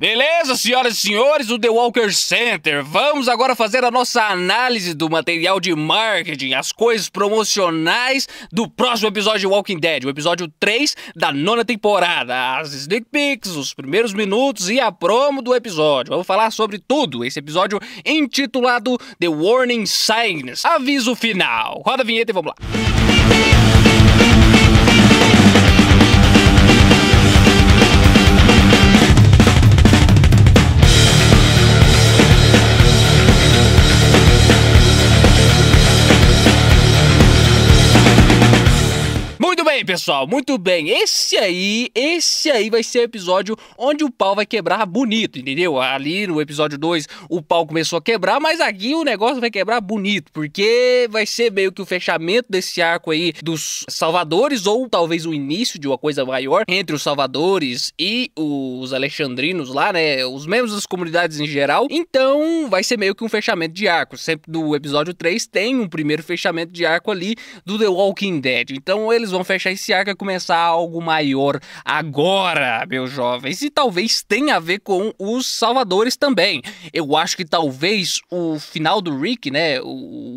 Beleza, senhoras e senhores o The Walker Center, vamos agora fazer a nossa análise do material de marketing, as coisas promocionais do próximo episódio de Walking Dead, o episódio 3 da nona temporada, as sneak peeks, os primeiros minutos e a promo do episódio. Vamos falar sobre tudo, esse episódio intitulado The Warning Signs, aviso final. Roda a vinheta e vamos lá. pessoal, muito bem. Esse aí, esse aí vai ser o episódio onde o pau vai quebrar bonito, entendeu? Ali no episódio 2 o pau começou a quebrar, mas aqui o negócio vai quebrar bonito, porque vai ser meio que o fechamento desse arco aí dos salvadores, ou talvez o início de uma coisa maior entre os salvadores e os alexandrinos lá, né? Os membros das comunidades em geral. Então vai ser meio que um fechamento de arco. Sempre do episódio 3 tem um primeiro fechamento de arco ali do The Walking Dead. Então eles vão fechar Berserker começar algo maior agora, meus jovens. E talvez tenha a ver com os Salvadores também. Eu acho que talvez o final do Rick, né? O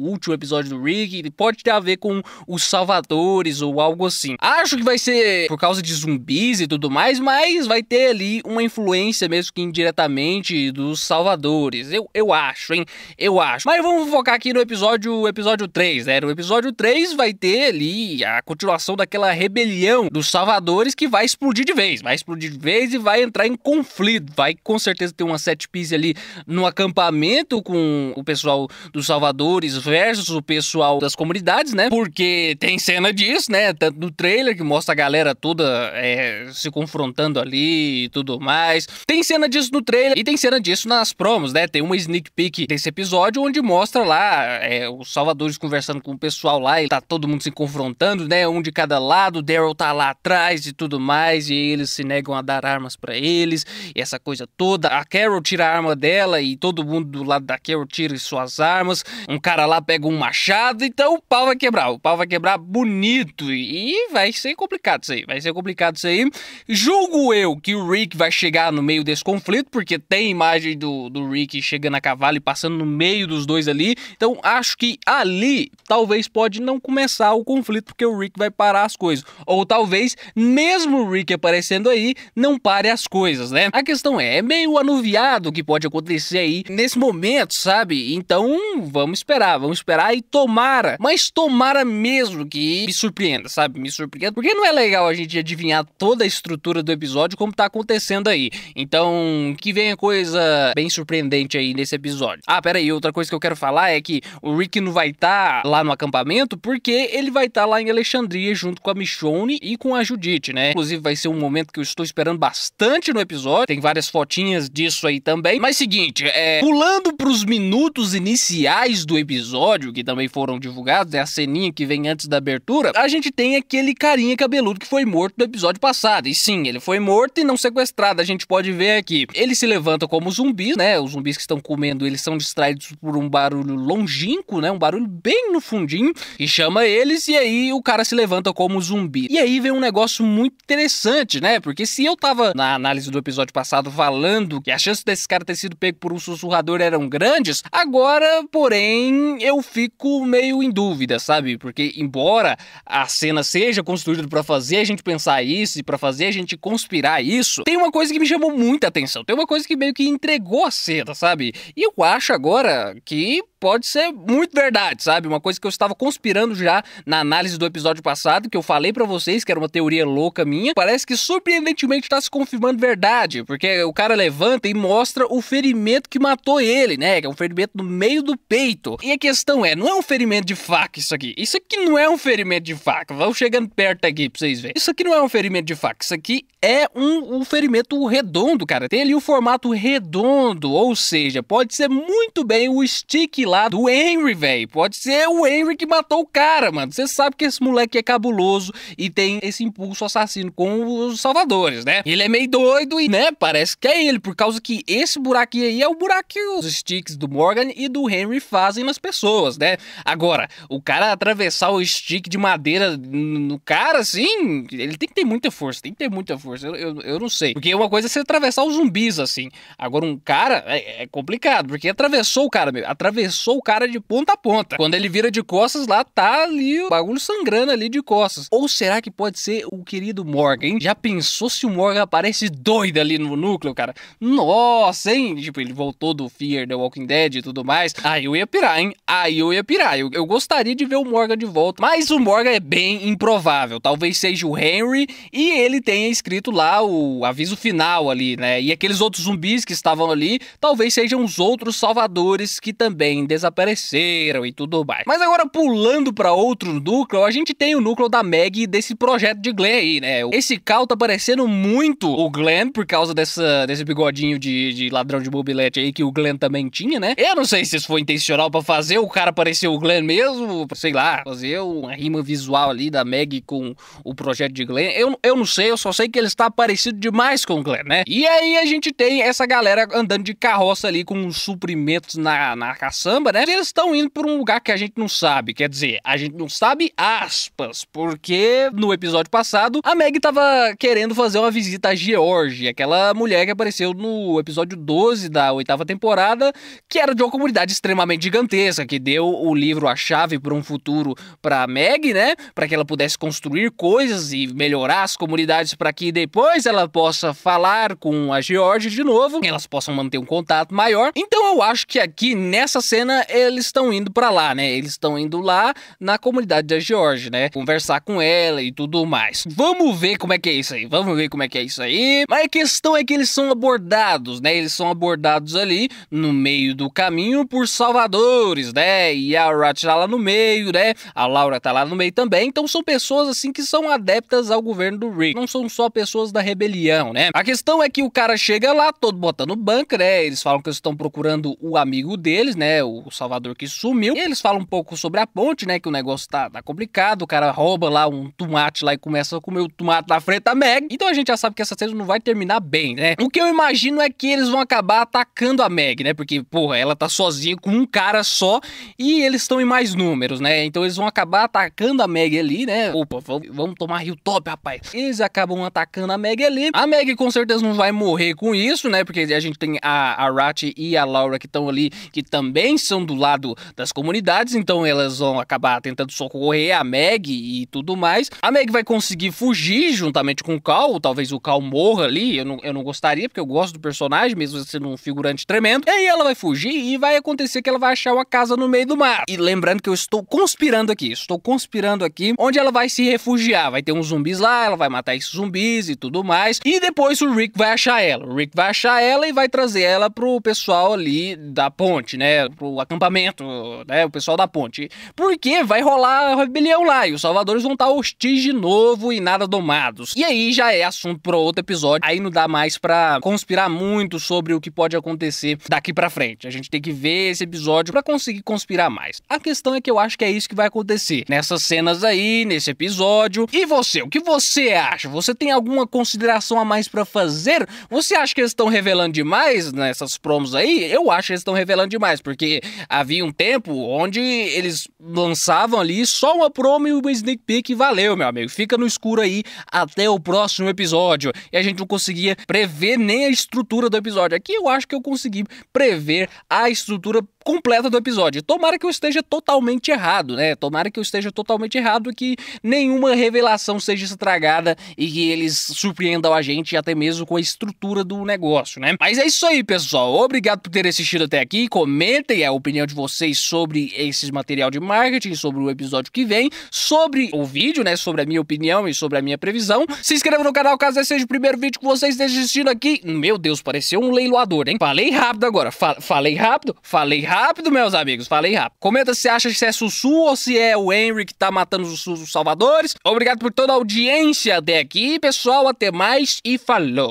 último episódio do Rick, pode ter a ver com os Salvadores ou algo assim. Acho que vai ser por causa de zumbis e tudo mais, mas vai ter ali uma influência mesmo que indiretamente dos Salvadores. Eu, eu acho, hein? Eu acho. Mas vamos focar aqui no episódio, episódio 3, né? No episódio 3 vai ter ali a continuação daquela rebelião dos Salvadores que vai explodir de vez, vai explodir de vez e vai entrar em conflito, vai com certeza ter uma set piece ali no acampamento com o pessoal dos Salvadores versus o pessoal das comunidades, né? Porque tem cena disso, né? Tanto no trailer que mostra a galera toda é, se confrontando ali e tudo mais. Tem cena disso no trailer e tem cena disso nas promos, né? Tem uma sneak peek desse episódio onde mostra lá é, os Salvadores conversando com o pessoal lá e tá todo mundo se confrontando, né? Um de cada lado lado, o Daryl tá lá atrás e tudo mais, e eles se negam a dar armas para eles, e essa coisa toda. A Carol tira a arma dela e todo mundo do lado da Carol tira suas armas. Um cara lá pega um machado, então o pau vai quebrar. O pau vai quebrar bonito e vai ser complicado isso aí. Vai ser complicado isso aí. Julgo eu que o Rick vai chegar no meio desse conflito, porque tem imagem do, do Rick chegando a cavalo e passando no meio dos dois ali. Então acho que ali talvez pode não começar o conflito, porque o Rick vai parar as coisas. Ou talvez, mesmo o Rick aparecendo aí, não pare as coisas, né? A questão é, é meio anuviado que pode acontecer aí nesse momento, sabe? Então, vamos esperar, vamos esperar e tomara, mas tomara mesmo que me surpreenda, sabe? Me surpreenda, porque não é legal a gente adivinhar toda a estrutura do episódio como tá acontecendo aí. Então, que venha coisa bem surpreendente aí nesse episódio. Ah, pera aí, outra coisa que eu quero falar é que o Rick não vai estar tá lá no acampamento porque ele vai estar tá lá em Alexandria junto com com a Michonne e com a Judite, né? Inclusive vai ser um momento que eu estou esperando bastante no episódio. Tem várias fotinhas disso aí também. Mas seguinte, é, pulando pros minutos iniciais do episódio, que também foram divulgados, é a ceninha que vem antes da abertura, a gente tem aquele carinha cabeludo que foi morto no episódio passado. E sim, ele foi morto e não sequestrado. A gente pode ver aqui. Ele se levanta como zumbi, né? Os zumbis que estão comendo, eles são distraídos por um barulho longínquo, né? Um barulho bem no fundinho, e chama eles, e aí o cara se levanta como zumbi. E aí vem um negócio muito interessante, né? Porque se eu tava na análise do episódio passado falando que a chance desse cara ter sido pego por um sussurrador eram grandes, agora, porém, eu fico meio em dúvida, sabe? Porque embora a cena seja construída para fazer a gente pensar isso e para fazer a gente conspirar isso, tem uma coisa que me chamou muita atenção. Tem uma coisa que meio que entregou a cena, sabe? E eu acho agora que pode ser muito verdade, sabe? Uma coisa que eu estava conspirando já na análise do episódio passado, que eu falei para vocês que era uma teoria louca minha, parece que surpreendentemente está se confirmando verdade, porque o cara levanta e mostra o ferimento que matou ele, né? Que é um ferimento no meio do peito. E a questão é, não é um ferimento de faca isso aqui. Isso aqui não é um ferimento de faca. Vamos chegando perto aqui pra vocês verem. Isso aqui não é um ferimento de faca. Isso aqui é um, um ferimento redondo, cara. Tem ali o um formato redondo, ou seja, pode ser muito bem o stick lá do Henry, velho. Pode ser o Henry que matou o cara, mano. Você sabe que esse moleque é cabuloso e tem esse impulso assassino com os salvadores, né? Ele é meio doido e, né, parece que é ele, por causa que esse buraquinho aí é o buraco que os sticks do Morgan e do Henry fazem nas pessoas, né? Agora, o cara atravessar o stick de madeira no cara, assim, ele tem que ter muita força, tem que ter muita força. Eu, eu, eu não sei. Porque uma coisa é você atravessar os zumbis, assim. Agora, um cara é, é complicado, porque atravessou o cara, meu, atravessou sou o cara de ponta a ponta. Quando ele vira de costas, lá tá ali o bagulho sangrando ali de costas. Ou será que pode ser o querido Morgan? Já pensou se o Morgan aparece doido ali no núcleo, cara? Nossa, hein? Tipo, ele voltou do Fear, The Walking Dead e tudo mais. Aí eu ia pirar, hein? Aí eu ia pirar. Eu, eu gostaria de ver o Morgan de volta. Mas o Morgan é bem improvável. Talvez seja o Henry e ele tenha escrito lá o aviso final ali, né? E aqueles outros zumbis que estavam ali, talvez sejam os outros salvadores que também desapareceram e tudo mais. Mas agora pulando para outro núcleo, a gente tem o núcleo da Meg desse projeto de Glenn aí, né? Esse cal tá parecendo muito o Glenn por causa dessa, desse bigodinho de, de ladrão de mobilete aí que o Glenn também tinha, né? Eu não sei se isso foi intencional para fazer o cara parecer o Glenn mesmo, sei lá, fazer uma rima visual ali da Meg com o projeto de Glenn. Eu, eu não sei, eu só sei que ele está parecido demais com o Glenn, né? E aí a gente tem essa galera andando de carroça ali com suprimentos na, na caçamba caramba, né? Eles estão indo por um lugar que a gente não sabe. Quer dizer, a gente não sabe aspas, porque no episódio passado a Meg tava querendo fazer uma visita a George, aquela mulher que apareceu no episódio 12 da oitava temporada, que era de uma comunidade extremamente gigantesca, que deu o livro A Chave para um Futuro para Meg, né? Para que ela pudesse construir coisas e melhorar as comunidades para que depois ela possa falar com a George de novo, elas possam manter um contato maior. Então eu acho que aqui nessa cena semana eles estão indo para lá, né? Eles estão indo lá na comunidade da George, né? Conversar com ela e tudo mais. Vamos ver como é que é isso aí. Vamos ver como é que é isso aí. Mas a questão é que eles são abordados, né? Eles são abordados ali no meio do caminho por salvadores, né? E a Rat tá lá no meio, né? A Laura tá lá no meio também. Então são pessoas assim que são adeptas ao governo do Rick. Não são só pessoas da rebelião, né? A questão é que o cara chega lá todo botando banca, né? Eles falam que eles estão procurando o amigo deles, né? o Salvador que sumiu. E eles falam um pouco sobre a ponte, né? Que o negócio tá, tá complicado. O cara rouba lá um tomate lá e começa a comer o tomate na frente da Meg. Então a gente já sabe que essa cena não vai terminar bem, né? O que eu imagino é que eles vão acabar atacando a Meg, né? Porque, porra, ela tá sozinha com um cara só e eles estão em mais números, né? Então eles vão acabar atacando a Meg ali, né? Opa, vamos tomar Rio Top, rapaz. Eles acabam atacando a Meg ali. A Meg com certeza não vai morrer com isso, né? Porque a gente tem a, a Rat e a Laura que estão ali, que também são do lado das comunidades, então elas vão acabar tentando socorrer a Meg e tudo mais. A Meg vai conseguir fugir juntamente com o Cal, talvez o Cal morra ali, eu não, eu não gostaria, porque eu gosto do personagem, mesmo sendo um figurante tremendo. E aí ela vai fugir e vai acontecer que ela vai achar uma casa no meio do mar. E lembrando que eu estou conspirando aqui, estou conspirando aqui, onde ela vai se refugiar. Vai ter uns zumbis lá, ela vai matar esses zumbis e tudo mais. E depois o Rick vai achar ela. O Rick vai achar ela e vai trazer ela pro pessoal ali da ponte, né? Pro o acampamento, né, o pessoal da ponte. Porque vai rolar a rebelião lá e os salvadores vão estar hostis de novo e nada domados. E aí já é assunto para outro episódio. Aí não dá mais para conspirar muito sobre o que pode acontecer daqui para frente. A gente tem que ver esse episódio para conseguir conspirar mais. A questão é que eu acho que é isso que vai acontecer nessas cenas aí, nesse episódio. E você, o que você acha? Você tem alguma consideração a mais para fazer? Você acha que eles estão revelando demais nessas promos aí? Eu acho que eles estão revelando demais, porque havia um tempo onde eles lançavam ali só uma promo e uma sneak peek e valeu, meu amigo. Fica no escuro aí até o próximo episódio. E a gente não conseguia prever nem a estrutura do episódio. Aqui eu acho que eu consegui prever a estrutura completa do episódio. Tomara que eu esteja totalmente errado, né? Tomara que eu esteja totalmente errado e que nenhuma revelação seja estragada e que eles surpreendam a gente até mesmo com a estrutura do negócio, né? Mas é isso aí, pessoal. Obrigado por ter assistido até aqui. Comentem a opinião de vocês sobre esse material de marketing, sobre o episódio que vem, sobre o vídeo, né? Sobre a minha opinião e sobre a minha previsão. Se inscreva no canal caso esse seja o primeiro vídeo que vocês estejam assistindo aqui. Meu Deus, pareceu um leiloador, hein? Falei rápido agora. Fa falei rápido, falei rápido rápido, meus amigos. Falei rápido. Comenta se acha se é Sussu ou se é o Henry que tá matando os, os salvadores. Obrigado por toda a audiência até aqui, pessoal. Até mais e falou.